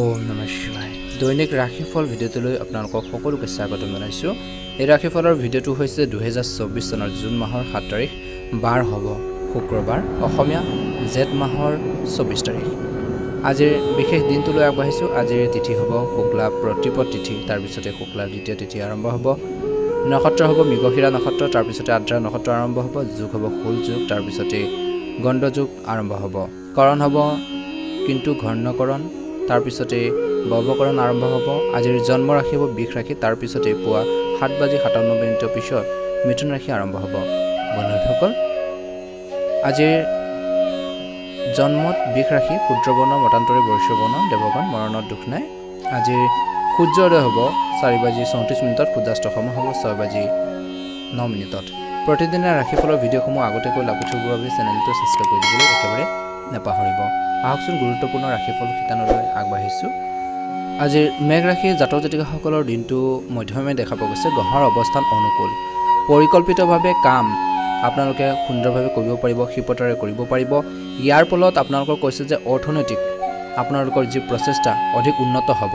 ঔম নম শিৱাই দৈনিক ৰাশিফল ভিডিঅ'টোলৈ আপোনালোকক সকলোকে স্বাগতম জনাইছোঁ এই ৰাশিফলৰ ভিডিঅ'টো হৈছে দুহেজাৰ চৌবিছ চনৰ জুন মাহৰ সাত তাৰিখ বাৰ হ'ব শুক্ৰবাৰ অসমীয়া জেঠ মাহৰ চৌবিছ তাৰিখ আজিৰ বিশেষ দিনটোলৈ আগবাঢ়িছোঁ আজিৰ তিথি হ'ব শুক্লা প্ৰতিপ তিথি তাৰপিছতে শুক্লা দ্বিতীয় তিথি আৰম্ভ হ'ব নক্ষত্ৰ হ'ব মৃগশিৰা নক্ষত্ৰ তাৰপিছতে আদ্ৰা নক্ষত্ৰ আৰম্ভ হ'ব যোগ হ'ব শূল যোগ তাৰপিছতে গণ্ডযোগ আৰম্ভ হ'ব কৰণ হ'ব কিন্তু ঘৰ্ণকৰণ তাৰপিছতেই বৰ্বকৰণ আৰম্ভ হ'ব আজিৰ জন্ম ৰাশিবোৰ বিষ ৰাখি তাৰপিছতেই পুৱা সাত বাজি সাতাৱন্ন মিনিটৰ পিছত মিথুন ৰাশি আৰম্ভ হ'ব বন্ধুসকল আজিৰ জন্মত বিষ ৰাখি ক্ষুদ্ৰবৰ্ণ মতান্তৰী বৈশ্যবৰ্ণ দেৱগণ মৰণত দুখ নাই আজিৰ সূৰ্যোদয় হ'ব চাৰি বাজি চৌত্ৰিছ মিনিটত সূৰ্যাস্তসমূহ হ'ব ছয় বাজি ন মিনিটত প্ৰতিদিনে ৰাশিফলৰ ভিডিঅ'সমূহ আগতীয়াকৈ লাভ উঠিবৰ বাবে চেনেলটো চেষ্টা কৰি দিবলৈ একেবাৰে নেপাহৰিব আহকচোন গুৰুত্বপূৰ্ণ ৰাশিফল শিতানলৈ আগবাঢ়িছোঁ আজিৰ মেঘ ৰাশিৰ জাতক জাতিকাসকলৰ দিনটো মধ্যমে দেখা পোৱা গৈছে গ্ৰহৰ অৱস্থান অনুকূল পৰিকল্পিতভাৱে কাম আপোনালোকে সুন্দৰভাৱে কৰিব পাৰিব ক্ষিপ্ৰতাৰে কৰিব পাৰিব ইয়াৰ ফলত আপোনালোকৰ কৈছে যে অৰ্থনৈতিক আপোনালোকৰ যি প্ৰচেষ্টা অধিক উন্নত হ'ব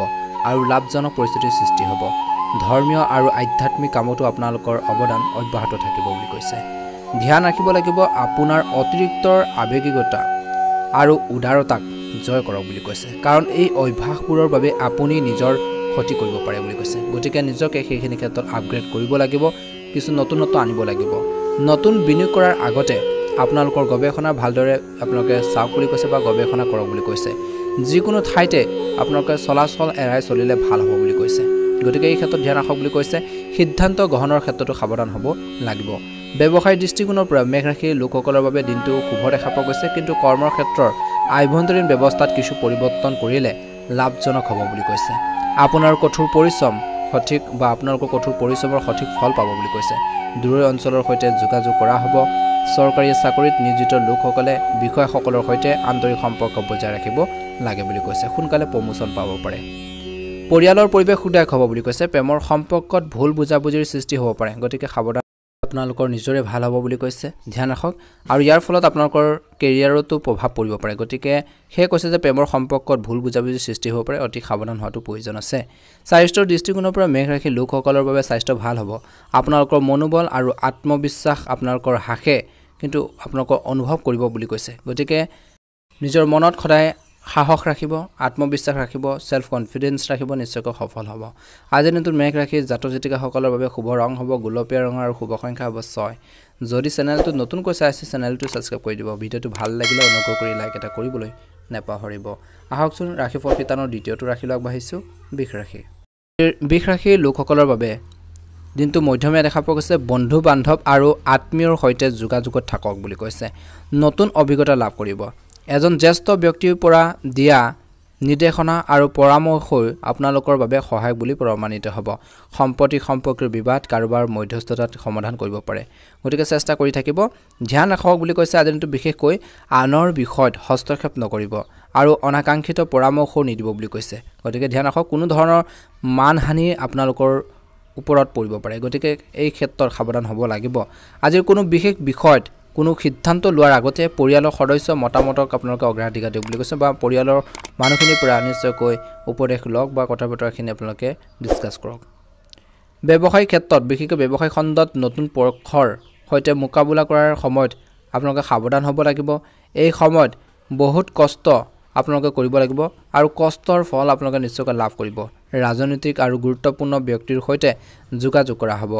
আৰু লাভজনক পৰিস্থিতিৰ সৃষ্টি হ'ব ধৰ্মীয় আৰু আধ্যাত্মিক কামতো আপোনালোকৰ অৱদান অব্যাহত থাকিব বুলি কৈছে ধ্যান ৰাখিব লাগিব আপোনাৰ অতিৰিক্ত আৱেগিকতা আৰু উদাৰতাক জয় কৰক বুলি কৈছে কাৰণ এই অভ্যাসবোৰৰ বাবে আপুনি নিজৰ ক্ষতি কৰিব পাৰে বুলি কৈছে গতিকে নিজকে সেইখিনি ক্ষেত্ৰত আপগ্ৰেড কৰিব লাগিব কিছু নতুনত্ব আনিব লাগিব নতুন বিনিয়োগ কৰাৰ আগতে আপোনালোকৰ গৱেষণা ভালদৰে আপোনালোকে চাওক বুলি কৈছে বা গৱেষণা কৰক বুলি কৈছে যিকোনো ঠাইতে আপোনালোকে চলাচল এৰাই চলিলে ভাল হ'ব বুলি কৈছে গতিকে এই ক্ষেত্ৰত ধ্যান ৰাখক বুলি কৈছে সিদ্ধান্ত গ্ৰহণৰ ক্ষেত্ৰতো সাৱধান হ'ব লাগিব ব্যৱসায় দৃষ্টিকোণৰ পৰা মেঘ ৰাশিৰ লোকসকলৰ বাবে দিনটো শুভ দেখা পোৱা গৈছে কিন্তু কৰ্মৰ ক্ষেত্ৰৰ আভ্যন্তৰীণ ব্যৱস্থাত কিছু পৰিৱৰ্তন কৰিলে লাভজনক হ'ব বুলি কৈছে আপোনাৰ কঠোৰ পৰিশ্ৰম সঠিক বা আপোনালোকৰ কঠোৰ পৰিশ্ৰমৰ সঠিক ফল পাব বুলি কৈছে দূৰৈ অঞ্চলৰ সৈতে যোগাযোগ কৰা হ'ব চৰকাৰী চাকৰিত নিয়োজিত লোকসকলে বিষয়াসকলৰ সৈতে আন্তৰিক সম্পৰ্ক বজাই ৰাখিব লাগে বুলি কৈছে সোনকালে প্ৰমোচন পাব পাৰে পৰিয়ালৰ পৰিৱেশ সুদায়ক হ'ব বুলি কৈছে প্ৰেমৰ সম্পৰ্কত ভুল বুজাবুজিৰ সৃষ্টি হ'ব পাৰে গতিকে সাৱধান আপোনালোকৰ নিজৰে ভাল হ'ব বুলি কৈছে ধ্যান ৰাখক আৰু ইয়াৰ ফলত আপোনালোকৰ কেৰিয়াৰতো প্ৰভাৱ পৰিব পাৰে গতিকে সেয়ে কৈছে যে প্ৰেমৰ সম্পৰ্কত ভুল বুজাবুজিৰ সৃষ্টি হ'ব পাৰে অতি সাৱধান হোৱাটো প্ৰয়োজন আছে স্বাস্থ্যৰ দৃষ্টিকোণৰ পৰা মেঘ ৰাখি লোকসকলৰ বাবে স্বাস্থ্য ভাল হ'ব আপোনালোকৰ মনোবল আৰু আত্মবিশ্বাস আপোনালোকৰ হ্ৰাসে কিন্তু আপোনালোকৰ অনুভৱ কৰিব বুলি কৈছে গতিকে নিজৰ মনত সদায় সাহস ৰাখিব আত্মবিশ্বাস ৰাখিব ছেল্ফ কনফিডেঞ্চ ৰাখিব নিশ্চয়কৈ সফল হ'ব আজিৰ দিনটোত মেঘ ৰাখি জাতক জাতিকাসকলৰ বাবে শুভ ৰং হ'ব গোলপীয়া ৰঙৰ আৰু শুভ সংখ্যা হ'ব ছয় যদি চেনেলটো নতুনকৈ চাই আছে চেনেলটো ছাবস্ক্ৰাইব কৰি দিব ভিডিঅ'টো ভাল লাগিলে অনুগ্ৰহ কৰি লাইক এটা কৰিবলৈ নেপাহৰিব আহকচোন ৰাশিফল শিতানৰ দ্বিতীয়টো ৰাখিলৈ আগবাঢ়িছোঁ বিষ ৰাশি বিষ ৰাশিৰ লোকসকলৰ বাবে দিনটো মধ্যমীয়া দেখা পোৱা গৈছে বন্ধু বান্ধৱ আৰু আত্মীয়ৰ সৈতে যোগাযোগত থাকক বুলি কৈছে নতুন অভিজ্ঞতা লাভ কৰিব এজন জ্যেষ্ঠ ব্যক্তিৰ পৰা দিয়া নিৰ্দেশনা আৰু পৰামৰ্শই আপোনালোকৰ বাবে সহায়ক বুলি প্ৰমাণিত হ'ব সম্পত্তি সম্পৰ্কীয় বিবাদ কাৰোবাৰ মধ্যস্থতাত সমাধান কৰিব পাৰে গতিকে চেষ্টা কৰি থাকিব ধ্যান ৰাখক বুলি কৈছে দিনটো বিশেষকৈ আনৰ বিষয়ত হস্তক্ষেপ নকৰিব আৰু অনাকাংক্ষিত পৰামৰ্শও নিদিব বুলি কৈছে গতিকে ধ্যান ৰাখক কোনো ধৰণৰ মানহানি আপোনালোকৰ ওপৰত পৰিব পাৰে গতিকে এই ক্ষেত্ৰত সাৱধান হ'ব লাগিব আজিৰ কোনো বিশেষ বিষয়ত কোনো সিদ্ধান্ত লোৱাৰ আগতে পৰিয়ালৰ সদস্য মতামতক আপোনালোকে অগ্ৰাধিকাৰ দিয়ক বুলি কৈছে বা পৰিয়ালৰ মানুহখিনিৰ পৰা নিশ্চয়কৈ উপদেশ লওক বা কথা বতৰাখিনি আপোনালোকে ডিছকাছ কৰক ব্যৱসায়িক ক্ষেত্ৰত বিশেষকৈ ব্যৱসায় খণ্ডত নতুন পক্ষৰ সৈতে মোকাবিলা কৰাৰ সময়ত আপোনালোকে সাৱধান হ'ব লাগিব এই সময়ত বহুত কষ্ট আপোনালোকে কৰিব লাগিব আৰু কষ্টৰ ফল আপোনালোকে নিশ্চয়কৈ লাভ কৰিব ৰাজনৈতিক আৰু গুৰুত্বপূৰ্ণ ব্যক্তিৰ সৈতে যোগাযোগ কৰা হ'ব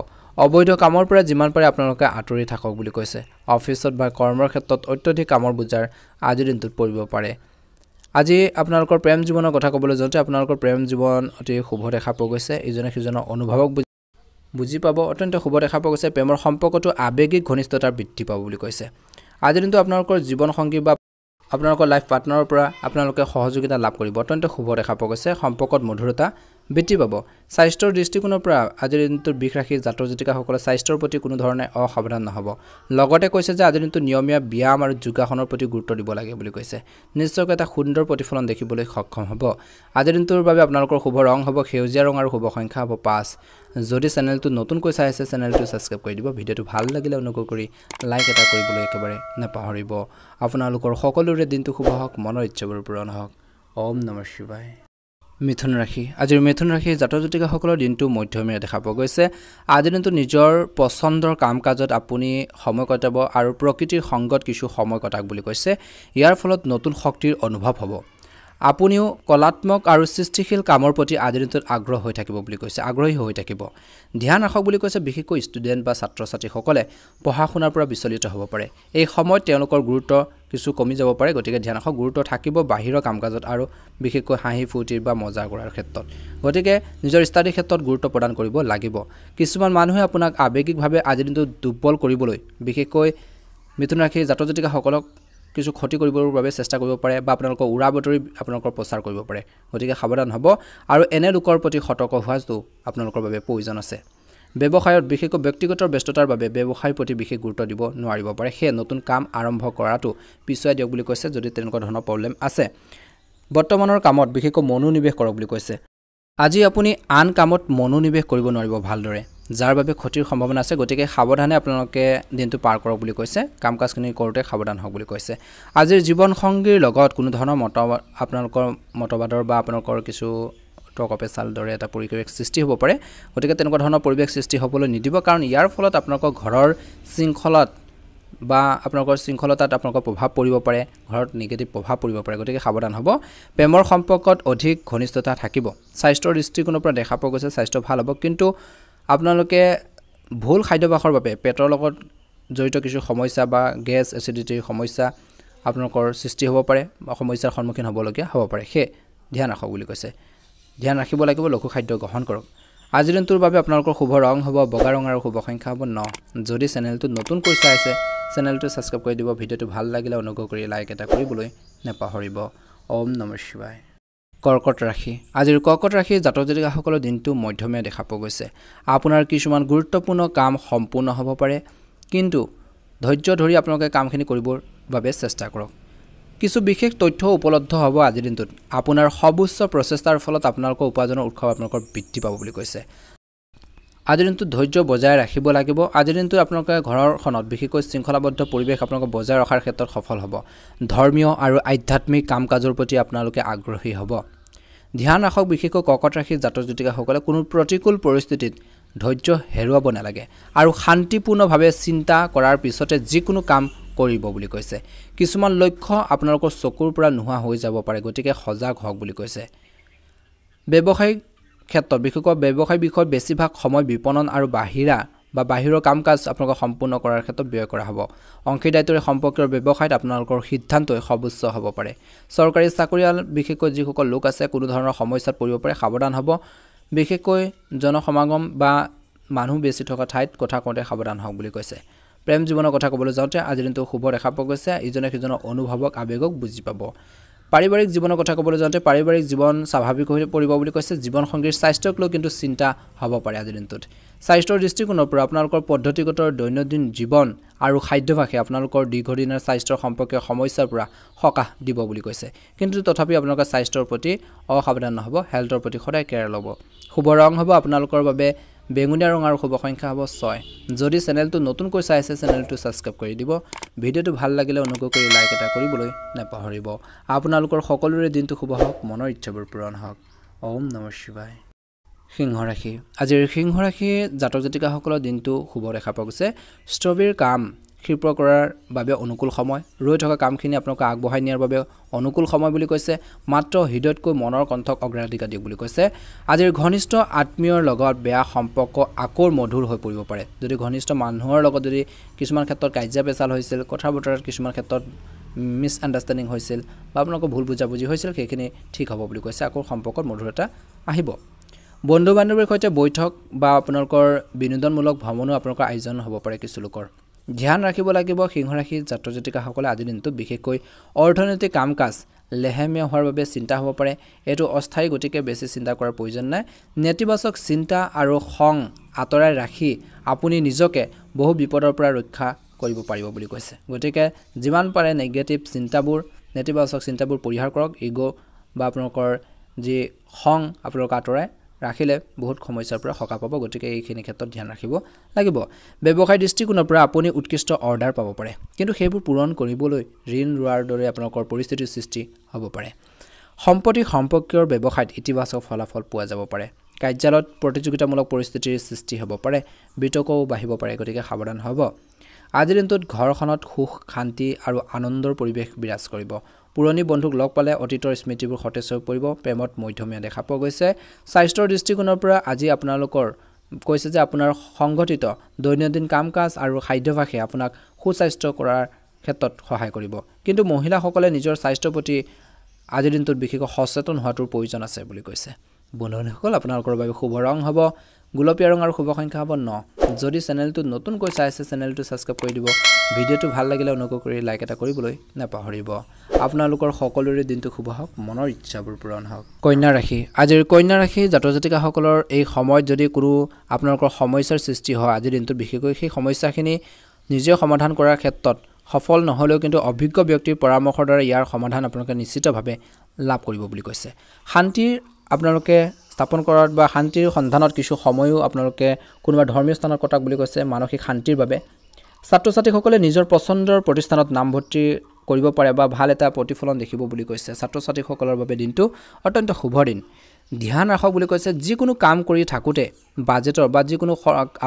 অবৈধ কামৰ পৰা যিমান পাৰে আপোনালোকে আঁতৰি থাকক বুলি কৈছে অফিচত বা কৰ্মৰ ক্ষেত্ৰত অত্যধিক কামৰ বুজাৰ আজিৰ দিনটোত পৰিব পাৰে আজি আপোনালোকৰ প্ৰেম জীৱনৰ কথা ক'বলৈ যাওঁতে আপোনালোকৰ প্ৰেম জীৱন অতি শুভ দেখা পোৱা গৈছে ইজনে সিজনৰ অনুভৱক বুজি পাব অত্যন্ত শুভ দেখা পোৱা গৈছে প্ৰেমৰ সম্পৰ্কটো আৱেগিক ঘনিষ্ঠতাৰ বৃদ্ধি পাব বুলি কৈছে আজিৰ দিনটো আপোনালোকৰ জীৱনসংগী বা আপোনালোকৰ লাইফ পাৰ্টনাৰৰ পৰা আপোনালোকে সহযোগিতা লাভ কৰিব অত্যন্ত শুভ দেখা পোৱা গৈছে সম্পৰ্কত মধুৰতা বৃদ্ধি পাব স্বাস্থ্যৰ দৃষ্টিকোণৰ পৰা আজিৰ দিনটোৰ বিষ ৰাখি জাতৰ জাতিকাসকলে স্বাস্থ্যৰ প্ৰতি কোনো ধৰণে অসাৱধান নহ'ব লগতে কৈছে যে আজিৰ দিনটো নিয়মীয়া ব্যায়াম আৰু যোগাসনৰ প্ৰতি গুৰুত্ব দিব লাগে বুলি কৈছে নিশ্চয়কৈ এটা সুন্দৰ প্ৰতিফলন দেখিবলৈ সক্ষম হ'ব আজিৰ দিনটোৰ বাবে আপোনালোকৰ শুভ ৰং হ'ব সেউজীয়া ৰং আৰু শুভ সংখ্যা হ'ব পাঁচ যদি চেনেলটো নতুনকৈ চাই আছে চেনেলটো ছাবস্ক্ৰাইব কৰি দিব ভিডিঅ'টো ভাল লাগিলে অনুগ্ৰহ কৰি লাইক এটা কৰিবলৈ একেবাৰে নাপাহৰিব আপোনালোকৰ সকলোৰে দিনটো শুভ হওক মনৰ ইচ্ছাবোৰ পূৰণ হওক ওম নমঃ শিৱায় মিথুন ৰাশি আজিৰ মিথুন ৰাশি জাতক জাতিকাসকলৰ দিনটো মধ্যমীয়া দেখা পোৱা গৈছে আজিৰ দিনটো নিজৰ পচন্দৰ কাম কাজত আপুনি সময় কটাব আৰু প্ৰকৃতিৰ সংগত কিছু সময় কটাক বুলি কৈছে ইয়াৰ ফলত নতুন শক্তিৰ অনুভৱ হ'ব আপুনিও কলাত্মক আৰু সৃষ্টিশীল কামৰ প্ৰতি আদৰণিটোত আগ্ৰহ হৈ থাকিব বুলি কৈছে আগ্ৰহী হৈ থাকিব ধ্যান ৰাখক বুলি কৈছে বিশেষকৈ ষ্টুডেণ্ট বা ছাত্ৰ ছাত্ৰীসকলে পঢ়া শুনাৰ পৰা বিচলিত হ'ব পাৰে এই সময়ত তেওঁলোকৰ গুৰুত্ব কিছু কমি যাব পাৰে গতিকে ধ্যান ৰাখক গুৰুত্ব থাকিব বাহিৰৰ কাম কাজত আৰু বিশেষকৈ হাঁহি ফূৰ্তিৰ বা মজা কৰাৰ ক্ষেত্ৰত গতিকে নিজৰ ষ্টাডিৰ ক্ষেত্ৰত গুৰুত্ব প্ৰদান কৰিব লাগিব কিছুমান মানুহে আপোনাক আৱেগিকভাৱে আজিৰ দিনটোত দুৰ্বল কৰিবলৈ বিশেষকৈ মিথুন ৰাশিৰ জাতিকাসকলক কিছু ক্ষতি কৰিবৰ বাবে চেষ্টা কৰিব পাৰে বা আপোনালোকৰ উৰা বাতৰি আপোনালোকৰ প্ৰচাৰ কৰিব পাৰে গতিকে সাৱধান হ'ব আৰু এনে লোকৰ প্ৰতি সতৰ্ক হোৱাটো আপোনালোকৰ বাবে প্ৰয়োজন আছে ব্যৱসায়ত বিশেষকৈ ব্যক্তিগত ব্যস্ততাৰ বাবে ব্যৱসায়ৰ প্ৰতি বিশেষ গুৰুত্ব দিব নোৱাৰিব পাৰে সেয়ে নতুন কাম আৰম্ভ কৰাটো পিছুৱাই দিয়ক বুলি কৈছে যদি তেনেকুৱা ধৰণৰ প্ৰব্লেম আছে বৰ্তমানৰ কামত বিশেষকৈ মনোনিৱেশ কৰক বুলি কৈছে আজি আপুনি আন কামত মনোনিৱেশ কৰিব নোৱাৰিব ভালদৰে যাৰ বাবে ক্ষতিৰ সম্ভাৱনা আছে গতিকে সাৱধানে আপোনালোকে দিনটো পাৰ কৰক বুলি কৈছে কাম কাজখিনি কৰোঁতে সাৱধান হওক বুলি কৈছে আজিৰ জীৱনসংগীৰ লগত কোনো ধৰণৰ মত আপোনালোকৰ মতবাদৰ বা আপোনালোকৰ কিছু তৰ্ক পেচাল দৰে এটা পৰিৱেশ সৃষ্টি হ'ব পাৰে গতিকে তেনেকুৱা ধৰণৰ পৰিৱেশ সৃষ্টি হ'বলৈ নিদিব কাৰণ ইয়াৰ ফলত আপোনালোকৰ ঘৰৰ শৃংখলত বা আপোনালোকৰ শৃংখলতাত আপোনালোকৰ প্ৰভাৱ পৰিব পাৰে ঘৰত নিগেটিভ প্ৰভাৱ পৰিব পাৰে গতিকে সাৱধান হ'ব প্ৰেমৰ সম্পৰ্কত অধিক ঘনিষ্ঠতা থাকিব স্বাস্থ্যৰ দৃষ্টিকোণৰ পৰা দেখা পোৱা গৈছে স্বাস্থ্য ভাল হ'ব কিন্তু আপোনালোকে ভুল খাদ্যভাসৰ বাবে পেটৰ লগত জড়িত কিছু সমস্যা বা গেছ এচিডিটিৰ সমস্যা আপোনালোকৰ সৃষ্টি হ'ব পাৰে বা সমস্যাৰ সন্মুখীন হ'বলগীয়া হ'ব পাৰে সেয়ে ধ্যান ৰাখক বুলি কৈছে ধ্যান ৰাখিব লাগিব লঘু খাদ্য গ্ৰহণ কৰক আজিৰ দিনটোৰ বাবে আপোনালোকৰ শুভ ৰং হ'ব বগা ৰং আৰু শুভ সংখ্যা হ'ব ন যদি চেনেলটোত নতুনকৈ চাই আছে চেনেলটো ছাবস্ক্ৰাইব কৰি দিব ভিডিঅ'টো ভাল লাগিলে অনুগ্ৰহ কৰি লাইক এটা কৰিবলৈ নেপাহৰিব ওম নম শিৱায় কৰ্কট ৰাশি আজিৰ কৰ্কট ৰাশি জাতক জাতিকাসকলৰ দিনটো মধ্যমীয়া দেখা পোৱা গৈছে আপোনাৰ কিছুমান গুৰুত্বপূৰ্ণ কাম সম্পূৰ্ণ হ'ব পাৰে কিন্তু ধৈৰ্য ধৰি আপোনালোকে কামখিনি কৰিবৰ বাবে চেষ্টা কৰক কিছু বিশেষ তথ্য উপলব্ধ হ'ব আজিৰ দিনটোত আপোনাৰ সৰ্বোচ্চ প্ৰচেষ্টাৰ ফলত আপোনালোকৰ উপাৰ্জনৰ উৎসৱ আপোনালোকৰ বৃদ্ধি পাব বুলি কৈছে আজিৰ দিনটোত ধৈৰ্য বজাই ৰাখিব লাগিব আজিৰ দিনটোত আপোনালোকে ঘৰখনত বিশেষকৈ শৃংখলাবদ্ধ পৰিৱেশ আপোনালোকে বজাই ৰখাৰ ক্ষেত্ৰত সফল হ'ব ধৰ্মীয় আৰু আধ্যাত্মিক কাম কাজৰ প্ৰতি আপোনালোকে আগ্ৰহী হ'ব ধ্যান ৰাখক বিশেষকৈ কৰ্কট ৰাশি জাতক জ্যোতিকাসকলে কোনো প্ৰতিকূল পৰিস্থিতিত ধৈৰ্য হেৰুৱাব নালাগে আৰু শান্তিপূৰ্ণভাৱে চিন্তা কৰাৰ পিছতে যিকোনো কাম কৰিব বুলি কৈছে কিছুমান লক্ষ্য আপোনালোকৰ চকুৰ পৰা নোহোৱা হৈ যাব পাৰে গতিকে সজাগ হওক বুলি কৈছে ব্যৱসায়িক ক্ষেত্ৰত বিশেষকৈ ব্যৱসায় বিষয়ত বেছিভাগ সময় বিপণন আৰু বাহিৰা বা বাহিৰৰ কাম কাজ আপোনালোকৰ সম্পূৰ্ণ কৰাৰ ক্ষেত্ৰত ব্যয় কৰা হ'ব অংশীদাৰিত্বৰে সম্পৰ্কীয় ব্যৱসায়ত আপোনালোকৰ সিদ্ধান্তই সৰ্বোচ্চ হ'ব পাৰে চৰকাৰী চাকৰিয়াল বিশেষকৈ যিসকল লোক আছে কোনো ধৰণৰ সমস্যাত পৰিব পাৰে সাৱধান হ'ব বিশেষকৈ জনসমাগম বা মানুহ বেছি থকা ঠাইত কথা কওঁতে সাৱধান হওক বুলি কৈছে প্ৰেম জীৱনৰ কথা ক'বলৈ যাওঁতে আজিৰ দিনটো শুভ দেখা পোৱা গৈছে ইজনে সিজনৰ অনুভৱক আৱেগক বুজি পাব পাৰিবাৰিক জীৱনৰ কথা ক'বলৈ যাওঁতে পাৰিবাৰিক জীৱন স্বাভাৱিক হৈ পৰিব বুলি কৈছে জীৱনসংগীৰ স্বাস্থ্যক লৈ কিন্তু চিন্তা হ'ব পাৰে আজিৰ দিনটোত স্বাস্থ্যৰ দৃষ্টিকোণৰ পৰা আপোনালোকৰ পদ্ধতিগত দৈনন্দিন জীৱন আৰু খাদ্যভাসে আপোনালোকৰ দীৰ্ঘদিনৰ স্বাস্থ্যৰ সম্পৰ্কীয় সমস্যাৰ পৰা সকাহ দিব বুলি কৈছে কিন্তু তথাপি আপোনালোকে স্বাস্থ্যৰ প্ৰতি অসাৱধান নহ'ব হেল্থৰ প্ৰতি সদায় কেয়াৰ ল'ব শুভ ৰং হ'ব আপোনালোকৰ বাবে বেঙুনীয়া ৰঙৰ শুভ সংখ্যা হ'ব ছয় যদি চেনেলটো নতুনকৈ চাই আছে চেনেলটো ছাবস্ক্ৰাইব কৰি দিব ভিডিঅ'টো ভাল লাগিলে অনুগ্ৰহ কৰি লাইক এটা কৰিবলৈ নাপাহৰিব আপোনালোকৰ সকলোৰে দিনটো শুভ হওক মনৰ ইচ্ছাবোৰ পূৰণ হওক ওম নমঃ শিৱাই সিংহ ৰাশি আজিৰ সিংহ ৰাশি জাতক জাতিকাসকলৰ দিনটো শুভ দেখা পোৱা গৈছে ষ্ট্ৰবেৰীৰ কাম ক্ষিপ্ৰ কৰাৰ বাবে অনুকূল সময় ৰৈ থকা কামখিনি আপোনালোকে আগবঢ়াই নিয়াৰ বাবে অনুকূল সময় বুলি কৈছে মাত্ৰ হৃদয়তকৈ মনৰ কণ্ঠক অগ্ৰাধিকাৰ দিয়ক বুলি কৈছে আজিৰ ঘনিষ্ঠ আত্মীয়ৰ লগত বেয়া সম্পৰ্ক আকৌ মধুৰ হৈ পৰিব পাৰে যদি ঘনিষ্ঠ মানুহৰ লগত যদি কিছুমান ক্ষেত্ৰত কাজিয়া পেচাল হৈছিল কথা বতৰাত কিছুমান ক্ষেত্ৰত মিছআণ্ডাৰষ্টেণ্ডিং হৈছিল বা আপোনালোকৰ ভুল বুজাবুজি হৈছিল সেইখিনি ঠিক হ'ব বুলি কৈছে আকৌ সম্পৰ্কত মধুৰতা আহিব বন্ধু বান্ধৱীৰ সৈতে বৈঠক বা আপোনালোকৰ বিনোদনমূলক ভ্ৰমণো আপোনালোকৰ আয়োজন হ'ব পাৰে কিছু লোকৰ ধ্যান ৰাখিব লাগিব সিংহ ৰাশি ছাত্ৰ জাতিকাসকলে আজিৰ দিনটো বিশেষকৈ অৰ্থনৈতিক কাম কাজ লেহেমীয়া হোৱাৰ বাবে চিন্তা হ'ব পাৰে এইটো অস্থায়ী গতিকে বেছি চিন্তা কৰাৰ প্ৰয়োজন নাই নেতিবাচক চিন্তা আৰু খং আঁতৰাই ৰাখি আপুনি নিজকে বহু বিপদৰ পৰা ৰক্ষা কৰিব পাৰিব বুলি কৈছে গতিকে যিমান পাৰে নিগেটিভ চিন্তাবোৰ নেতিবাচক চিন্তাবোৰ পৰিহাৰ কৰক ইগ' বা আপোনালোকৰ যি খং আপোনালোকে আঁতৰাই ৰাখিলে বহুত সমস্যাৰ পৰা সকাহ পাব গতিকে এইখিনি ক্ষেত্ৰত ধ্যান ৰাখিব লাগিব ব্যৱসায় দৃষ্টিকোণৰ পৰা আপুনি উৎকৃষ্ট অৰ্ডাৰ পাব পাৰে কিন্তু সেইবোৰ পূৰণ কৰিবলৈ ঋণ ৰোৱাৰ দৰে আপোনালোকৰ পৰিস্থিতিৰ সৃষ্টি হ'ব পাৰে সম্পত্তি সম্পৰ্কীয় ব্যৱসায়ত ইতিবাচক ফলাফল পোৱা যাব পাৰে কাৰ্যালয়ত প্ৰতিযোগিতামূলক পৰিস্থিতিৰ সৃষ্টি হ'ব পাৰে বিতকও বাঢ়িব পাৰে গতিকে সাৱধান হ'ব আজিৰ দিনটোত ঘৰখনত সুখ শান্তি আৰু আনন্দৰ পৰিৱেশ বিৰাজ কৰিব পুৰণি বন্ধুক লগ পালে অতীতৰ স্মৃতিবোৰ সতেজ হৈ পৰিব প্ৰেমত মধ্যমীয়া দেখা পোৱা গৈছে স্বাস্থ্যৰ দৃষ্টিকোণৰ পৰা আজি আপোনালোকৰ কৈছে যে আপোনাৰ সংঘটিত দৈনন্দিন কাম কাজ আৰু খাদ্যভাসে আপোনাক সুস্বাস্থ্য কৰাৰ ক্ষেত্ৰত সহায় কৰিব কিন্তু মহিলাসকলে নিজৰ স্বাস্থ্যৰ প্ৰতি আজিৰ দিনটোত বিশেষকৈ সচেতন হোৱাটোৰ প্ৰয়োজন আছে বুলি কৈছে বন্ধুসকল আপোনালোকৰ বাবে শুভ ৰং হ'ব গোলপীয়া ৰঙৰ আৰু শুভ সংখ্যা হ'ব ন যদি চেনেলটো নতুনকৈ চাই আছে চেনেলটো ছাবস্ক্ৰাইব কৰি দিব ভিডিঅ'টো ভাল লাগিলে অনুগ্ৰহ কৰি লাইক এটা কৰিবলৈ নাপাহৰিব আপোনালোকৰ সকলোৰে দিনটো শুভ হওক মনৰ ইচ্ছাবোৰ পূৰণ হওক কন্যা ৰাশি আজিৰ কন্যা ৰাশি জাত জাতিকাসকলৰ এই সময়ত যদি কোনো আপোনালোকৰ সমস্যাৰ সৃষ্টি হয় আজিৰ দিনটোত বিশেষকৈ সেই সমস্যাখিনি নিজে সমাধান কৰাৰ ক্ষেত্ৰত সফল নহ'লেও কিন্তু অভিজ্ঞ ব্যক্তিৰ পৰামৰ্শৰ দ্বাৰা ইয়াৰ সমাধান আপোনালোকে নিশ্চিতভাৱে লাভ কৰিব বুলি কৈছে শান্তিৰ আপোনালোকে স্থাপন কৰাত বা শান্তিৰ সন্ধানত কিছু সময়ো আপোনালোকে কোনোবা ধৰ্মীয় স্থানত কটাক বুলি কৈছে মানসিক শান্তিৰ বাবে ছাত্ৰ ছাত্ৰীসকলে নিজৰ পচন্দৰ প্ৰতিষ্ঠানত নামভৰ্তি কৰিব পাৰে বা ভাল এটা প্ৰতিফলন দেখিব বুলি কৈছে ছাত্ৰ ছাত্ৰীসকলৰ বাবে দিনটো অত্যন্ত শুভ দিন ধ্যান ৰাখক বুলি কৈছে যিকোনো কাম কৰি থাকোঁতে বাজেটৰ বা যিকোনো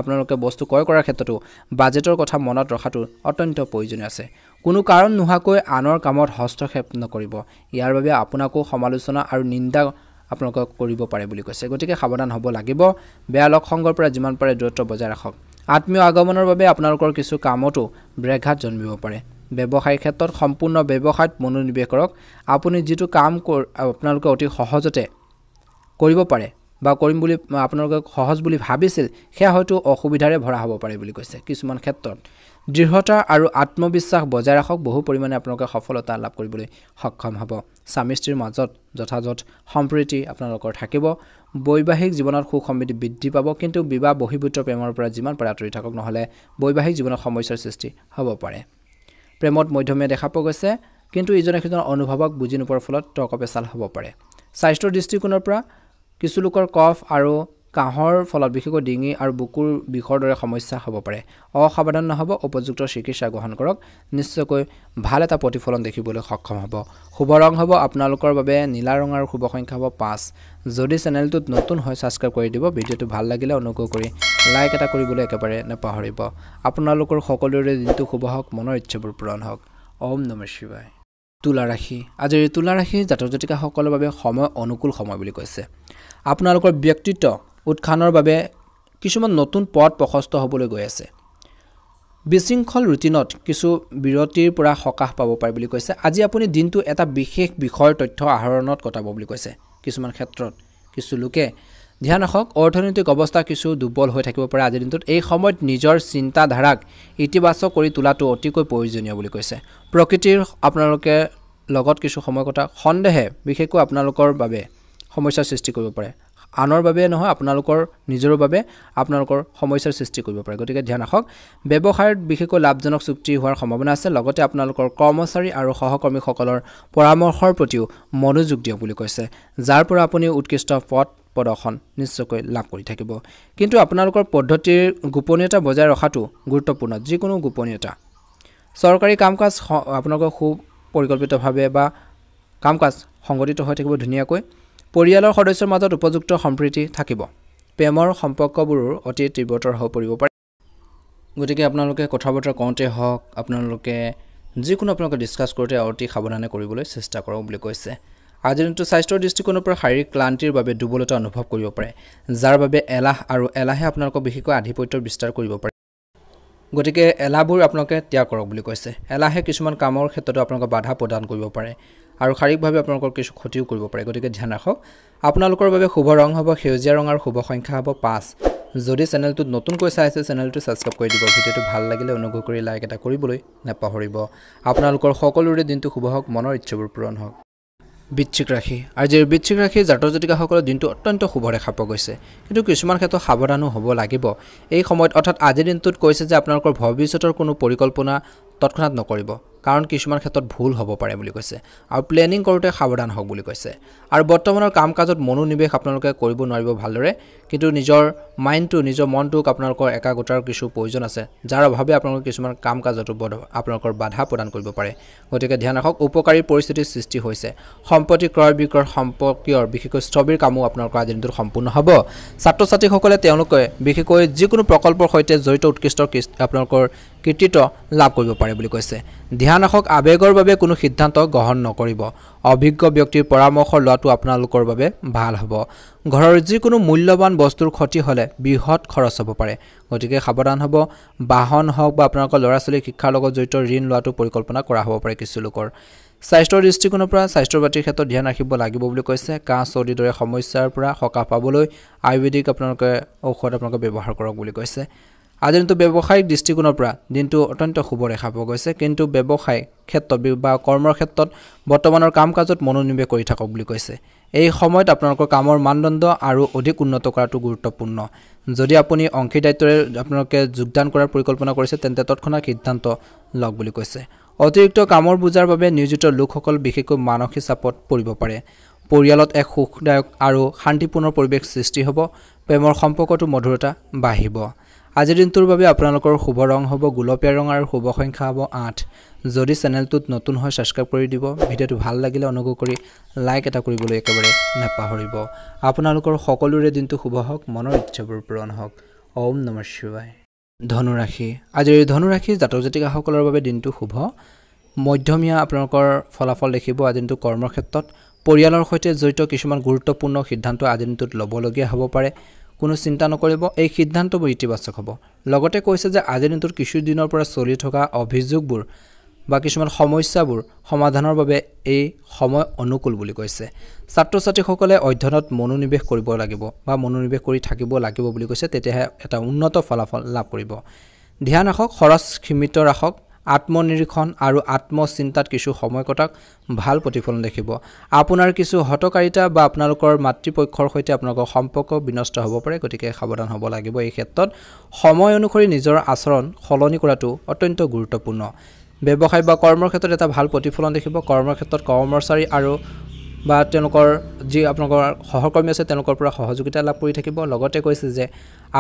আপোনালোকে বস্তু ক্ৰয় কৰাৰ ক্ষেত্ৰতো বাজেটৰ কথা মনত ৰখাটো অত্যন্ত প্ৰয়োজনীয় আছে কোনো কাৰণ নোহোৱাকৈ আনৰ কামত হস্তক্ষেপ নকৰিব ইয়াৰ বাবে আপোনাকো সমালোচনা আৰু নিন্দা আপোনালোকক কৰিব পাৰে বুলি কৈছে গতিকে সাৱধান হ'ব লাগিব বেয়া লগ সংগৰ পৰা যিমান পাৰে দূৰত্ব বজাই ৰাখক আত্মীয় আগমনৰ বাবে আপোনালোকৰ কিছু কামতো ব্ৰেঘাত জন্মিব পাৰে ব্যৱসায়ৰ ক্ষেত্ৰত সম্পূৰ্ণ ব্যৱসায়ত মনোনিৱেশ কৰক আপুনি যিটো কাম আপোনালোকে অতি সহজতে কৰিব পাৰে বা কৰিম বুলি আপোনালোকে সহজ বুলি ভাবিছিল সেয়া হয়তো অসুবিধাৰে ভৰা হ'ব পাৰে বুলি কৈছে কিছুমান ক্ষেত্ৰত দৃঢ়তা আৰু আত্মবিশ্বাস বজাই ৰাখক বহু পৰিমাণে আপোনালোকে সফলতা লাভ কৰিবলৈ সক্ষম হ'ব স্বামী স্ত্ৰীৰ মাজত যথাযথ সম্প্ৰীতি আপোনালোকৰ থাকিব বৈবাহিক জীৱনত সুখ সমৃদ্ধি বৃদ্ধি পাব কিন্তু বিবাহ বহিভূত প্ৰেমৰ পৰা যিমান পাৰে আঁতৰি থাকক নহ'লে বৈবাহিক জীৱনত সমস্যাৰ সৃষ্টি হ'ব পাৰে প্ৰেমত মধ্যমীয়া দেখা পোৱা গৈছে কিন্তু ইজনে সিজনৰ অনুভৱক বুজি নোপোৱাৰ ফলত তৰ্ক পেচাল হ'ব পাৰে স্বাস্থ্যৰ দৃষ্টিকোণৰ পৰা কিছু লোকৰ কফ আৰু কাঁহৰ ফলত বিশেষকৈ ডিঙি আৰু বুকুৰ বিষৰ দৰে সমস্যা হ'ব পাৰে অসাৱধান নহ'ব উপযুক্ত চিকিৎসা গ্ৰহণ কৰক নিশ্চয়কৈ ভাল এটা প্ৰতিফলন দেখিবলৈ সক্ষম হ'ব শুভ ৰং হ'ব আপোনালোকৰ বাবে নীলা ৰঙ আৰু শুভ সংখ্যা হ'ব পাঁচ যদি চেনেলটোত নতুন হয় ছাবস্ক্ৰাইব কৰি দিব ভিডিঅ'টো ভাল লাগিলে অনুগ্ৰহ কৰি লাইক এটা কৰিবলৈ একেবাৰে নাপাহৰিব আপোনালোকৰ সকলোৰে দিনটো শুভ হওক মনৰ ইচ্ছাবোৰ পূৰণ হওক ওম নম শিৱাই তুলা ৰাশি আজিৰ তুলা ৰাশি জাতক জাতিকাসকলৰ বাবে সময় অনুকূল সময় বুলি কৈছে আপোনালোকৰ ব্যক্তিত্ব উত্থানৰ বাবে কিছুমান নতুন পথ প্ৰশস্ত হ'বলৈ গৈ আছে বিশৃংখল ৰুটিনত কিছু বিৰতিৰ পৰা সকাহ পাব পাৰে বুলি কৈছে আজি আপুনি দিনটো এটা বিশেষ বিষয়ৰ তথ্য আহৰণত কটাব বুলি কৈছে কিছুমান ক্ষেত্ৰত কিছু লোকে ধ্যান ৰাখক অৰ্থনৈতিক অৱস্থা কিছু দুৰ্বল হৈ থাকিব পাৰে আজিৰ দিনটোত এই সময়ত নিজৰ চিন্তাধাৰাক ইতিবাচক কৰি তোলাটো অতিকৈ প্ৰয়োজনীয় বুলি কৈছে প্ৰকৃতিৰ আপোনালোকে লগত কিছু সময় কটা সন্দেহে বিশেষকৈ আপোনালোকৰ বাবে সমস্যাৰ সৃষ্টি কৰিব পাৰে আনৰ বাবে নহয় আপোনালোকৰ নিজৰ বাবে আপোনালোকৰ সমস্যাৰ সৃষ্টি কৰিব পাৰে গতিকে ধ্যান ৰাখক ব্যৱসায়ত বিশেষকৈ লাভজনক চুক্তি হোৱাৰ সম্ভাৱনা আছে লগতে আপোনালোকৰ কৰ্মচাৰী আৰু সহকৰ্মীসকলৰ পৰামৰ্শৰ প্ৰতিও মনোযোগ দিয়ক বুলি কৈছে যাৰ পৰা আপুনি উৎকৃষ্ট পথ প্ৰদৰ্শন নিশ্চয়কৈ লাভ কৰি থাকিব কিন্তু আপোনালোকৰ পদ্ধতিৰ গোপনীয়তা বজাই ৰখাটো গুৰুত্বপূৰ্ণ যিকোনো গোপনীয়তা চৰকাৰী কাম কাজ আপোনালোকৰ সুপৰিকল্পিতভাৱে বা কাম কাজ সংগঠিত হৈ থাকিব ধুনীয়াকৈ পৰিয়ালৰ সদস্যৰ মাজত উপযুক্ত সম্প্ৰীতি থাকিব প্ৰেমৰ সম্পৰ্কবোৰো অতি তীব্ৰতৰ হৈ পৰিব পাৰে গতিকে আপোনালোকে কথা বতৰা কওঁতে হওক আপোনালোকে যিকোনো আপোনালোকে ডিছকাছ কৰোঁতে অতি সাৱধানে কৰিবলৈ চেষ্টা কৰক বুলি কৈছে আজিৰ দিনটো স্বাস্থ্যৰ দৃষ্টিকোণৰ পৰা শাৰীৰিক ক্লান্তিৰ বাবে দুৰ্বলতা অনুভৱ কৰিব পাৰে যাৰ বাবে এলাহ আৰু এলাহে আপোনালোকৰ বিশেষকৈ আধিপত্য বিস্তাৰ কৰিব পাৰে গতিকে এলাহবোৰ আপোনালোকে ত্যাগ কৰক বুলি কৈছে এলাহে কিছুমান কামৰ ক্ষেত্ৰতো আপোনালোকে বাধা প্ৰদান কৰিব পাৰে আৰু শাৰীৰিকভাৱে আপোনালোকৰ কিছু ক্ষতিও কৰিব পাৰে গতিকে ধ্যান ৰাখক আপোনালোকৰ বাবে শুভ ৰং হ'ব সেউজীয়া ৰং আৰু শুভ সংখ্যা হ'ব পাঁচ যদি চেনেলটোত নতুনকৈ চাই আছে চেনেলটো ছাবস্ক্ৰাইব কৰি দিব ভিডিঅ'টো ভাল লাগিলে অনুগ্ৰহ কৰি লাইক এটা কৰিবলৈ নাপাহৰিব আপোনালোকৰ সকলোৰে দিনটো শুভ হওক মনৰ ইচ্ছাবোৰ পূৰণ হওক বৃশ্চিক ৰাশি আজিৰ বৃশ্চিক ৰাশিৰ জাতৰ জাতিকাসকলৰ দিনটো অত্যন্ত শুভ দেখা পোৱা গৈছে কিন্তু কিছুমান ক্ষেত্ৰত সাৱধানো হ'ব লাগিব এই সময়ত অৰ্থাৎ আজিৰ দিনটোত কৈছে যে আপোনালোকৰ ভৱিষ্যতৰ কোনো পৰিকল্পনা তৎক্ষণাত নকৰিব কাৰণ কিছুমান ক্ষেত্ৰত ভুল হ'ব পাৰে বুলি কৈছে আৰু প্লেনিং কৰোঁতে সাৱধান হওক বুলি কৈছে আৰু বৰ্তমানৰ কাম কাজত মনোনিৱেশ আপোনালোকে কৰিব নোৱাৰিব ভালদৰে কিন্তু নিজৰ মাইণ্ডটো নিজৰ মনটোক আপোনালোকৰ একাগ্ৰতাৰ কিছু প্ৰয়োজন আছে যাৰ অভাৱে আপোনালোকে কিছুমান কাম কাজতো আপোনালোকৰ বাধা প্ৰদান কৰিব পাৰে গতিকে ধ্যান ৰাখক উপকাৰী পৰিস্থিতিৰ সৃষ্টি হৈছে সম্পত্তি ক্ৰয় বিক্ৰয় সম্পৰ্কীয় বিশেষকৈ স্থবিৰ কামো আপোনালোকৰ আজিৰ দিনটোত সম্পূৰ্ণ হ'ব ছাত্ৰ ছাত্ৰীসকলে তেওঁলোকে বিশেষকৈ যিকোনো প্ৰকল্পৰ সৈতে জড়িত উৎকৃষ্ট আপোনালোকৰ কৃতিত্ব লাভ কৰিব পাৰে বুলি কৈছে ধ্যান ৰাখক আবেগৰ বাবে কোনো সিদ্ধান্ত গ্ৰহণ নকৰিব অভিজ্ঞ ব্যক্তিৰ পৰামৰ্শ লোৱাটো আপোনালোকৰ বাবে ভাল হ'ব ঘৰৰ যিকোনো মূল্যৱান বস্তুৰ ক্ষতি হ'লে বৃহৎ খৰচ হ'ব পাৰে গতিকে সাৱধান হ'ব বাহন হওক বা আপোনালোকৰ ল'ৰা ছোৱালীৰ শিক্ষাৰ লগত জড়িত ঋণ লোৱাটো পৰিকল্পনা কৰা হ'ব পাৰে কিছু লোকৰ স্বাস্থ্যৰ দৃষ্টিকোণৰ পৰা স্বাস্থ্যৰ বাতিৰ ক্ষেত্ৰত ধ্যান ৰাখিব লাগিব বুলি কৈছে কাঁহ চৰ্দিৰ দৰে সমস্যাৰ পৰা সকাহ পাবলৈ আয়ুৰ্বেদিক আপোনালোকে ঔষধ আপোনালোকে ব্যৱহাৰ কৰক বুলি কৈছে আজিৰ দিনটো ব্যৱসায়িক দৃষ্টিকোণৰ পৰা দিনটো অত্যন্ত শুভ দেখা পোৱা গৈছে কিন্তু ব্যৱসায় ক্ষেত্ৰত বা কৰ্মৰ ক্ষেত্ৰত বৰ্তমানৰ কাম কাজত মনোনিৱেশ কৰি থাকক বুলি কৈছে এই সময়ত আপোনালোকৰ কামৰ মানদণ্ড আৰু অধিক উন্নত কৰাটো গুৰুত্বপূৰ্ণ যদি আপুনি অংশীদায়িত্বৰে আপোনালোকে যোগদান কৰাৰ পৰিকল্পনা কৰিছে তেন্তে তৎক্ষণাত সিদ্ধান্ত লওক বুলি কৈছে অতিৰিক্ত কামৰ বুজাৰ বাবে নিয়োজিত লোকসকল বিশেষকৈ মানসিক চাপত পৰিব পাৰে পৰিয়ালত এক সুখদায়ক আৰু শান্তিপূৰ্ণ পৰিৱেশ সৃষ্টি হ'ব প্ৰেমৰ সম্পৰ্কটো মধুৰতা বাঢ়িব আজিৰ দিনটোৰ বাবে আপোনালোকৰ শুভ ৰং হ'ব গোলপীয়া ৰং আৰু শুভ সংখ্যা হ'ব আঠ যদি চেনেলটোত নতুন হয় ছাবস্ক্ৰাইব কৰি দিব ভিডিঅ'টো ভাল লাগিলে অনুগ্ৰহ কৰি লাইক এটা কৰিবলৈ একেবাৰে নাপাহৰিব আপোনালোকৰ সকলোৰে দিনটো শুভ হওক মনৰ ইচ্ছাবোৰ পূৰণ হওক ওম নমৰ শিৱাই ধনুৰাশি আজিৰ ধনুৰাশি জাতক জাতিকাসকলৰ বাবে দিনটো শুভ মধ্যমীয়া আপোনালোকৰ ফলাফল দেখিব আজি দিনটো কৰ্মক্ষেত্ৰত পৰিয়ালৰ সৈতে জড়িত কিছুমান গুৰুত্বপূৰ্ণ সিদ্ধান্ত আজিৰ দিনটোত ল'বলগীয়া হ'ব পাৰে কোনো চিন্তা নকৰিব এই সিদ্ধান্তবোৰ ইতিবাচক হ'ব লগতে কৈছে যে আজিৰ দিনটোত কিছুদিনৰ পৰা চলি থকা অভিযোগবোৰ বা কিছুমান সমস্যাবোৰ সমাধানৰ বাবে এই সময় অনুকূল বুলি কৈছে ছাত্ৰ ছাত্ৰীসকলে অধ্যয়নত মনোনিৱেশ কৰিব লাগিব বা মনোনিৱেশ কৰি থাকিব লাগিব বুলি কৈছে তেতিয়াহে এটা উন্নত ফলাফল লাভ কৰিব ধ্যান ৰাখক খৰচ সীমিত ৰাখক আত্মনিৰীক্ষণ আৰু আত্মচিন্তাত কিছু সময় কটাক ভাল প্ৰতিফলন দেখিব আপোনাৰ কিছু হতকাৰিতা বা আপোনালোকৰ মাতৃপক্ষৰ সৈতে আপোনালোকৰ সম্পৰ্ক বিনষ্ট হ'ব পাৰে গতিকে সাৱধান হ'ব লাগিব এই ক্ষেত্ৰত সময় অনুসৰি নিজৰ আচৰণ সলনি কৰাটো অত্যন্ত গুৰুত্বপূৰ্ণ ব্যৱসায় বা কৰ্মৰ ক্ষেত্ৰত এটা ভাল প্ৰতিফলন দেখিব কৰ্মৰ ক্ষেত্ৰত কৰ্মচাৰী আৰু বা তেওঁলোকৰ যি আপোনালোকৰ সহকৰ্মী আছে তেওঁলোকৰ পৰা সহযোগিতা লাভ কৰি থাকিব লগতে কৈছে যে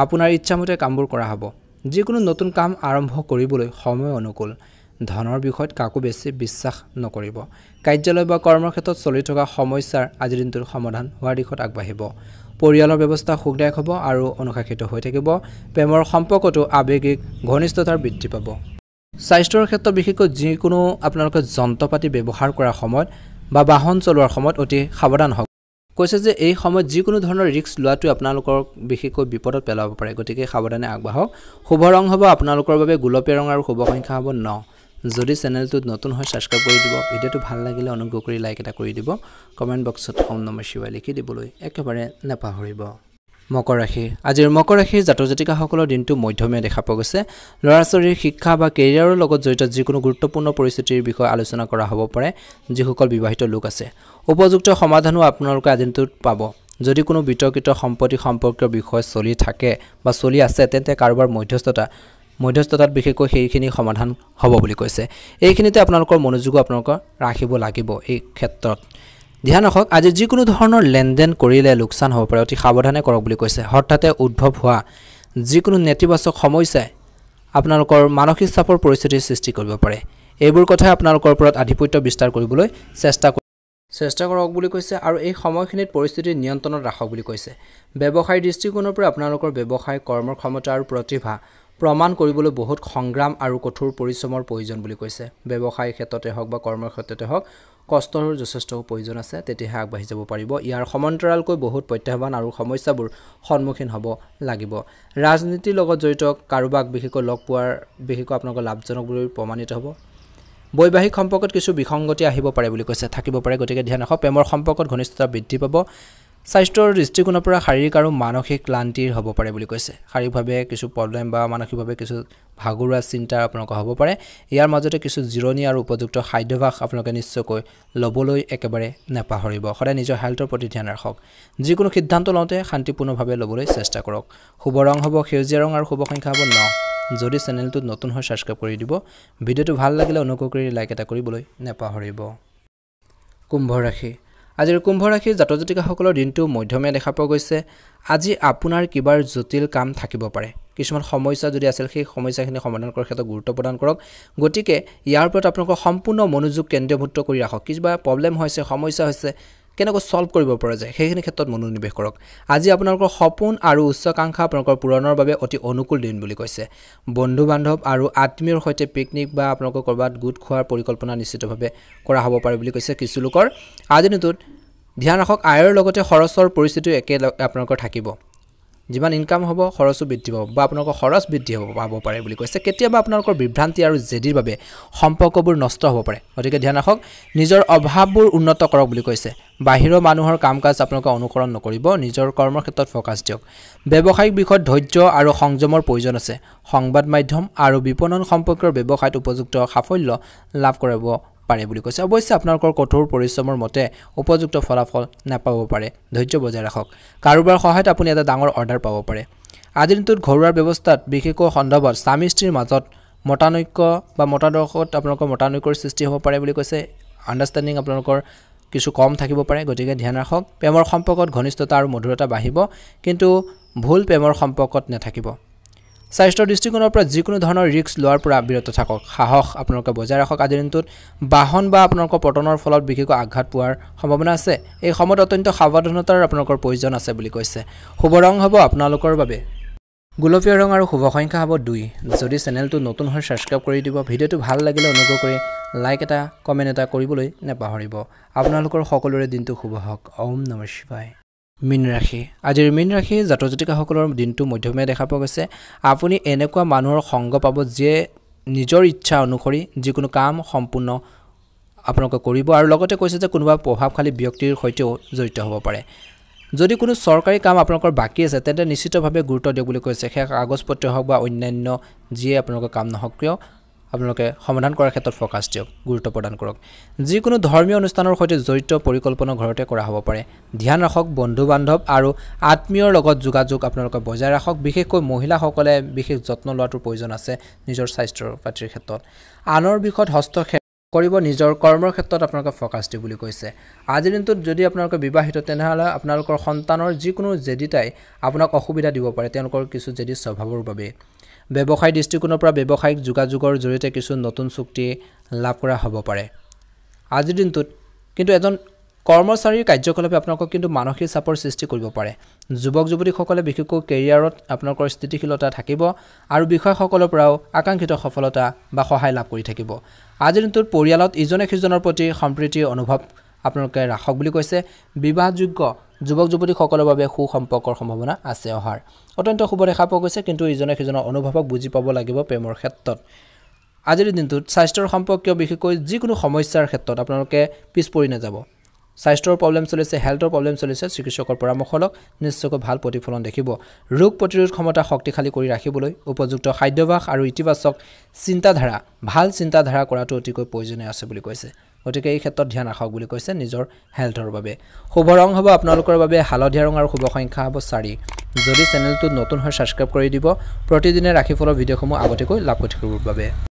আপোনাৰ ইচ্ছামতে কামবোৰ কৰা হ'ব যিকোনো নতুন কাম আৰম্ভ কৰিবলৈ সময় অনুকূল ধনৰ বিষয়ত কাকো বেছি বিশ্বাস নকৰিব কাৰ্যালয় বা কৰ্মৰ ক্ষেত্ৰত চলি থকা সমস্যাৰ আজিৰ দিনটোৰ সমাধান হোৱাৰ দিশত আগবাঢ়িব পৰিয়ালৰ ব্যৱস্থা সুখদায়ক হ'ব আৰু অনুশাসিত হৈ থাকিব প্ৰেমৰ সম্পৰ্কটো আৱেগিক ঘনিষ্ঠতাৰ বৃদ্ধি পাব স্বাস্থ্যৰ ক্ষেত্ৰত বিশেষকৈ যিকোনো আপোনালোকে যন্ত্ৰ পাতি ব্যৱহাৰ কৰাৰ সময়ত বা বাহন চলোৱাৰ সময়ত অতি সাৱধান হওক কৈছে যে এই সময়ত যিকোনো ধৰণৰ ৰিক্স লোৱাটোৱে আপোনালোকক বিশেষকৈ বিপদত পেলাব পাৰে গতিকে সাৱধানে আগবাঢ়ক শুভ ৰং হ'ব আপোনালোকৰ বাবে গোলপীয়া ৰং আৰু শুভ সংখ্যা হ'ব ন যদি চেনেলটোত নতুন হয় ছাবস্ক্ৰাইব কৰি দিব ভিডিঅ'টো ভাল লাগিলে অনুগ্ৰহ কৰি লাইক এটা কৰি দিব কমেণ্ট বক্সত অম নম শিৱাই লিখি দিবলৈ একেবাৰে নাপাহৰিব মকৰ ৰাশি আজিৰ মকৰ ৰাশিৰ জাতক জাতিকাসকলৰ দিনটো মধ্যমীয়া দেখা পোৱা গৈছে ল'ৰা ছোৱালীৰ শিক্ষা বা কেৰিয়াৰৰ লগত জড়িত যিকোনো গুৰুত্বপূৰ্ণ পৰিস্থিতিৰ বিষয়ে আলোচনা কৰা হ'ব পাৰে যিসকল বিবাহিত লোক আছে উপযুক্ত সমাধানো আপোনালোকে আজিটোত পাব যদি কোনো বিতৰ্কিত সম্পত্তি সম্পৰ্কীয় বিষয় চলি থাকে বা চলি আছে তেন্তে কাৰোবাৰ মধ্যস্থতা মধ্যস্থতাত বিশেষকৈ সেইখিনি সমাধান হ'ব বুলি কৈছে এইখিনিতে আপোনালোকৰ মনোযোগো আপোনালোকৰ ৰাখিব লাগিব এই ক্ষেত্ৰত ধ্যান ৰখক আজি যিকোনো ধৰণৰ লেনদেন কৰিলে লোকচান হ'ব পাৰে অতি সাৱধানে কৰক বুলি কৈছে হঠাতে উদ্ভৱ হোৱা যিকোনো নেতিবাচক সমস্যাই আপোনালোকৰ মানসিক চাপৰ পৰিস্থিতিৰ সৃষ্টি কৰিব পাৰে এইবোৰ কথাই আপোনালোকৰ ওপৰত আধিপত্য বিস্তাৰ কৰিবলৈ চেষ্টা চেষ্টা কৰক বুলি কৈছে আৰু এই সময়খিনিত পৰিস্থিতি নিয়ন্ত্ৰণত ৰাখক বুলি কৈছে ব্যৱসায় দৃষ্টিকোণৰ পৰা আপোনালোকৰ ব্যৱসায় কৰ্মৰ ক্ষমতা আৰু প্ৰতিভা প্ৰমাণ কৰিবলৈ বহুত সংগ্ৰাম আৰু কঠোৰ পৰিশ্ৰমৰ প্ৰয়োজন বুলি কৈছে ব্যৱসায় ক্ষেত্ৰতে হওক বা কৰ্মৰ ক্ষেত্ৰতে হওক কষ্টৰ যথেষ্ট প্ৰয়োজন আছে তেতিয়াহে আগবাঢ়ি যাব পাৰিব ইয়াৰ সমান্তৰালকৈ বহুত প্ৰত্যাহ্বান আৰু সমস্যাবোৰ সন্মুখীন হ'ব লাগিব ৰাজনীতিৰ লগত জড়িত কাৰোবাক বিশেষকৈ লগ পোৱাৰ বিশেষকৈ আপোনালোকৰ লাভজনক বুলি প্ৰমাণিত হ'ব বৈবাহিক সম্পৰ্কত কিছু বিসংগতি আহিব পাৰে বুলি কৈছে থাকিব পাৰে গতিকে ধ্যান ৰাখক প্ৰেমৰ সম্পৰ্কত ঘনিষ্ঠতা বৃদ্ধি পাব স্বাস্থ্যৰ দৃষ্টিকোণৰ পৰা শাৰীৰিক আৰু মানসিক ক্লান্তিৰ হ'ব পাৰে বুলি কৈছে শাৰীৰিকভাৱে কিছু প্ৰব্লেম বা মানসিকভাৱে কিছু ভাগৰুৱা চিন্তা আপোনালোকৰ হ'ব পাৰে ইয়াৰ মাজতে কিছু জিৰণি আৰু উপযুক্ত খাদ্যভাস আপোনালোকে নিশ্চয়কৈ ল'বলৈ একেবাৰে নেপাহৰিব সদায় নিজৰ হেল্থৰ প্ৰতি ধ্যান ৰাখক যিকোনো সিদ্ধান্ত লওঁতে শান্তিপূৰ্ণভাৱে ল'বলৈ চেষ্টা কৰক শুভ ৰং হ'ব সেউজীয়া ৰং আৰু শুভ সংখ্যা হ'ব ন যদি চেনেলটোত নতুন হৈ ছাবস্ক্ৰাইব কৰি দিব ভিডিঅ'টো ভাল লাগিলে অনুগ্ৰহ কৰি লাইক এটা কৰিবলৈ নাপাহৰিব কুম্ভ ৰাশি আজিৰ কুম্ভ ৰাশিৰ জাত জাতিকাসকলৰ দিনটো মধ্যমীয়া দেখা পোৱা গৈছে আজি আপোনাৰ কিবা জটিল কাম থাকিব পাৰে কিছুমান সমস্যা যদি আছিল সেই সমস্যাখিনি সমাধান কৰাৰ ক্ষেত্ৰত গুৰুত্ব প্ৰদান কৰক গতিকে ইয়াৰ ওপৰত আপোনালোকৰ সম্পূৰ্ণ মনোযোগ কেন্দ্ৰীভূত কৰি ৰাখক কিবা প্ৰব্লেম হৈছে সমস্যা হৈছে কেনেকৈ ছল্ভ কৰিব পৰা যায় সেইখিনি ক্ষেত্ৰত মনোনিৱেশ কৰক আজি আপোনালোকৰ সপোন আৰু উচ্চাকাংক্ষা আপোনালোকৰ পূৰণৰ বাবে অতি অনুকূল দিন বুলি কৈছে বন্ধু বান্ধৱ আৰু আত্মীয়ৰ সৈতে পিকনিক বা আপোনালোকৰ ক'ৰবাত গোট খোৱাৰ পৰিকল্পনা নিশ্চিতভাৱে কৰা হ'ব পাৰে বুলি কৈছে কিছু লোকৰ আজিৰ দিনটোত ধ্যান ৰাখক আয়ৰ লগতে খৰচৰ পৰিস্থিতিও একে আপোনালোকৰ থাকিব যিমান ইনকাম হ'ব খৰচো বৃদ্ধি পাব বা আপোনালোকৰ খৰচ বৃদ্ধি হ'ব পাব পাৰে বুলি কৈছে কেতিয়াবা আপোনালোকৰ বিভ্ৰান্তি আৰু জেদিৰ বাবে সম্পৰ্কবোৰ নষ্ট হ'ব পাৰে গতিকে ধ্যান ৰাখক নিজৰ অভাৱবোৰ উন্নত কৰক বুলি কৈছে বাহিৰৰ মানুহৰ কাম কাজ আপোনালোকে অনুসৰণ নকৰিব নিজৰ কৰ্মৰ ক্ষেত্ৰত ফ'কাছ দিয়ক ব্যৱসায়িক বিষয়ত ধৈৰ্য আৰু সংযমৰ প্ৰয়োজন আছে সংবাদ মাধ্যম আৰু বিপণন সম্পৰ্কীয় ব্যৱসায়ত উপযুক্ত সাফল্য লাভ কৰিব পাৰে বুলি কৈছে অৱশ্যে আপোনালোকৰ কঠোৰ পৰিশ্ৰমৰ মতে উপযুক্ত ফলাফল নাপাব পাৰে ধৈৰ্য বজাই ৰাখক কাৰোবাৰ সহায়ত আপুনি এটা ডাঙৰ অৰ্ডাৰ পাব পাৰে আজিৰ দিনটোত ঘৰুৱা ব্যৱস্থাত বিশেষকৈ সন্দৰ্ভত স্বামী স্ত্ৰীৰ মাজত মতানৈক্য বা মতাদৰ্শত আপোনালোকৰ মতানৈক্যৰ সৃষ্টি হ'ব পাৰে বুলি কৈছে আণ্ডাৰষ্টেণ্ডিং আপোনালোকৰ কিছু কম থাকিব পাৰে গতিকে ধ্যান ৰাখক প্ৰেমৰ সম্পৰ্কত ঘনিষ্ঠতা আৰু মধুৰতা বাঢ়িব কিন্তু ভুল প্ৰেমৰ সম্পৰ্কত নাথাকিব স্বাস্থ্যৰ দৃষ্টিকোণৰ পৰা যিকোনো ধৰণৰ ৰিক্স লোৱাৰ পৰা বিৰত থাকক সাহস আপোনালোকে বজাই ৰাখক আজিৰ দিনটোত বাহন বা আপোনালোকৰ পতনৰ ফলত বিশেষকৈ আঘাত পোৱাৰ সম্ভাৱনা আছে এই সময়ত অত্যন্ত সাৱধানতাৰ আপোনালোকৰ প্ৰয়োজন আছে বুলি কৈছে শুভ ৰং হ'ব আপোনালোকৰ বাবে গোলপীয় ৰং আৰু শুভ সংখ্যা হ'ব দুই যদি চেনেলটো নতুন হৈ ছাবস্ক্ৰাইব কৰি দিব ভিডিঅ'টো ভাল লাগিলে অনুগ্ৰহ কৰি লাইক এটা কমেণ্ট এটা কৰিবলৈ নেপাহৰিব আপোনালোকৰ সকলোৰে দিনটো শুভ হওক ওম নমঃ মীন ৰাশি আজিৰ মীন ৰাশি জাতক জাতিকাসকলৰ দিনটো মধ্যমীয়া দেখা পোৱা গৈছে আপুনি এনেকুৱা মানুহৰ সংগ পাব যিয়ে নিজৰ ইচ্ছা অনুসৰি যিকোনো কাম সম্পূৰ্ণ আপোনালোকে কৰিব আৰু লগতে কৈছে যে কোনোবা প্ৰভাৱশালী ব্যক্তিৰ সৈতেও জড়িত হ'ব পাৰে যদি কোনো চৰকাৰী কাম আপোনালোকৰ বাকী আছে তেন্তে নিশ্চিতভাৱে গুৰুত্ব দিয়ক বুলি কৈছে সেয়া কাগজ পত্ৰ হওক বা অন্যান্য যিয়ে আপোনালোকৰ কাম নহওক কিয় আপোনালোকে সমাধান কৰাৰ ক্ষেত্ৰত ফ'কাছ দিয়ক গুৰুত্ব প্ৰদান কৰক যিকোনো ধৰ্মীয় অনুষ্ঠানৰ সৈতে জড়িত পৰিকল্পনা ঘৰতে কৰা হ'ব পাৰে ধ্যান ৰাখক বন্ধু বান্ধৱ আৰু আত্মীয়ৰ লগত যোগাযোগ আপোনালোকে বজাই ৰাখক বিশেষকৈ মহিলাসকলে বিশেষ যত্ন লোৱাটোৰ প্ৰয়োজন আছে নিজৰ স্বাস্থ্য পাতিৰ ক্ষেত্ৰত আনৰ বিষয়ত হস্তক্ষেপ কৰিব নিজৰ কৰ্মৰ ক্ষেত্ৰত আপোনালোকে ফ'কাছ দিওঁ বুলি কৈছে আজিৰ দিনটোত যদি আপোনালোকে বিবাহিত তেনেহ'লে আপোনালোকৰ সন্তানৰ যিকোনো জেদিতাই আপোনাক অসুবিধা দিব পাৰে তেওঁলোকৰ কিছু জেদি স্বভাৱৰ বাবেই ব্যৱসায় দৃষ্টিকোণৰ পৰা ব্যৱসায়িক যোগাযোগৰ জৰিয়তে কিছু নতুন চুক্তি লাভ কৰা হ'ব পাৰে আজিৰ দিনটোত কিন্তু এজন কৰ্মচাৰীৰ কাৰ্যকলাপে আপোনালোকক কিন্তু মানসিক চাপৰ সৃষ্টি কৰিব পাৰে যুৱক যুৱতীসকলে বিশেষকৈ কেৰিয়াৰত আপোনালোকৰ স্থিতিশীলতা থাকিব আৰু বিষয়াসকলৰ পৰাও আকাংক্ষিত সফলতা বা সহায় লাভ কৰি থাকিব আজিৰ দিনটোত পৰিয়ালত ইজনে সিজনৰ প্ৰতি সম্প্ৰীতিৰ অনুভৱ আপোনালোকে ৰাখক বুলি কৈছে বিবাহযোগ্য যুৱক যুৱতীসকলৰ বাবে সু সম্পৰ্কৰ সম্ভাৱনা আছে অহাৰ অত্যন্ত শুভ দেখা পোৱা গৈছে কিন্তু ইজনে সিজনৰ অনুভৱক বুজি পাব লাগিব প্ৰেমৰ ক্ষেত্ৰত আজিৰ দিনটোত স্বাস্থ্যৰ সম্পৰ্কীয় বিশেষকৈ যিকোনো সমস্যাৰ ক্ষেত্ৰত আপোনালোকে পিছ পৰি নাযাব স্বাস্থ্যৰ প্ৰব্লেম চলিছে হেল্থৰ প্ৰব্লেম চলিছে চিকিৎসকৰ পৰামৰ্শ লওক নিশ্চয়কৈ ভাল প্ৰতিফলন দেখিব ৰোগ প্ৰতিৰোধ ক্ষমতা শক্তিশালী কৰি ৰাখিবলৈ উপযুক্ত খাদ্যভাস আৰু ইতিবাচক চিন্তাধাৰা ভাল চিন্তাধাৰা কৰাটো অতিকৈ প্ৰয়োজনীয় আছে বুলি কৈছে গতিকে এই ক্ষেত্ৰত ধ্যান ৰাখক বুলি কৈছে নিজৰ হেল্থৰ বাবে শুভ ৰং হ'ব আপোনালোকৰ বাবে হালধীয়া ৰং আৰু শুভ সংখ্যা হ'ব চাৰি যদি চেনেলটো নতুন হয় ছাবস্ক্ৰাইব কৰি দিব প্ৰতিদিনে ৰাখি ফলৰ ভিডিঅ'সমূহ আগতীয়াকৈ লাভ কৰি থাকিবৰ বাবে